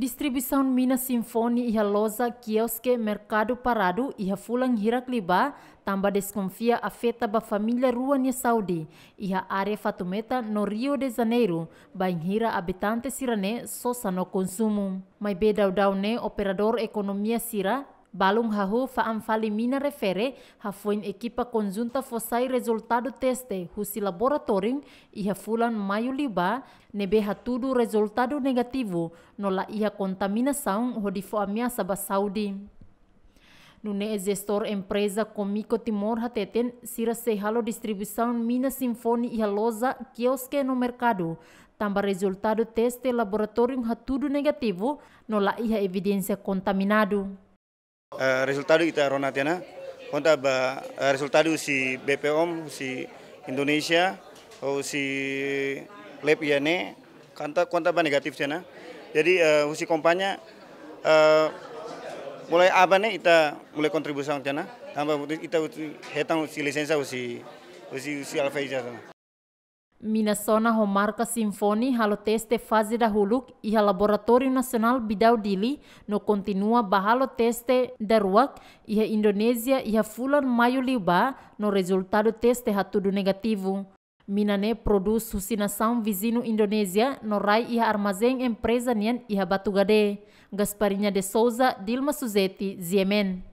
distribuição Mina Sinfone e Loza, Quiosque, Mercado Parado Iha Fulang Hirakliba, tamba desconfia afeta ba familia rua ni ya Saudi Iha a Fatumeta no Rio de Janeiro, ba inhira abitante sirane sosa no consumo. Mai bedau ne operador economia sira Balum hahu faam mina refere hafoin equipa conjunta fossai resultado teste husi laboratorin iha fulan maio liba nebe hatudu resultado negativo nola iha contaminação hodifo ameaça ba Saudi. Nune é gestor empresa Comico Timor Hateten sira se halo distribuição mina sinfoni iha loza quiosque no mercado tamba resultado teste laboratório hatudu negativo nola iha evidência contaminado. Eh, resultado kita Ronatiana, konta ba eh, resultado si BPOM si Indonesia oh si lab iane kanta konta ba negatif sana jadi uh, eh, usi kompanya uh, mulai apa nih kita mulai kontribusi sana tambah kita hitung si lisensi usi usi usi alfa Ijazah. Minasona Homarca Sinfoni halo teste fase da huluk e a Laboratório Nacional Bidau Dili no continua bahalo teste da ruak e a Indonésia e a fulan maio liuba no resultado teste tudo negativo. Minane produz sucinação vizinho Indonésia no rai e a armazém empresa nian e a Batugade. Gasparinha de Souza, Dilma Suzeti Ziemen.